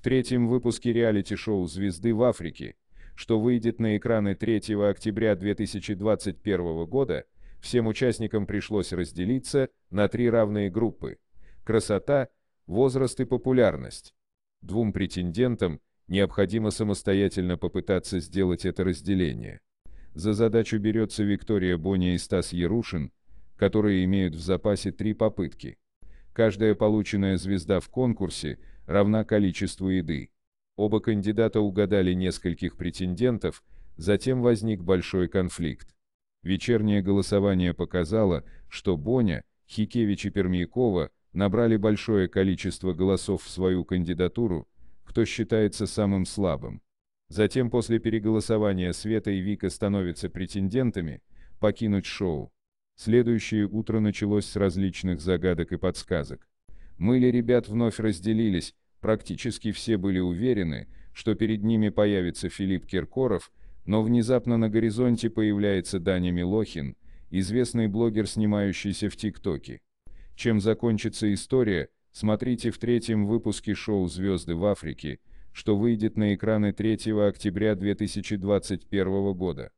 в третьем выпуске реалити-шоу «Звезды в Африке», что выйдет на экраны 3 октября 2021 года, всем участникам пришлось разделиться на три равные группы – красота, возраст и популярность. Двум претендентам необходимо самостоятельно попытаться сделать это разделение. За задачу берется Виктория Боня и Стас Ярушин, которые имеют в запасе три попытки. Каждая полученная звезда в конкурсе – равна количеству еды. Оба кандидата угадали нескольких претендентов, затем возник большой конфликт. Вечернее голосование показало, что Боня, Хикевич и Пермякова набрали большое количество голосов в свою кандидатуру, кто считается самым слабым. Затем после переголосования Света и Вика становятся претендентами, покинуть шоу. Следующее утро началось с различных загадок и подсказок. Мыли ребят вновь разделились, практически все были уверены, что перед ними появится Филипп Киркоров, но внезапно на горизонте появляется Даня Милохин, известный блогер, снимающийся в ТикТоке. Чем закончится история, смотрите в третьем выпуске шоу «Звезды в Африке», что выйдет на экраны 3 октября 2021 года.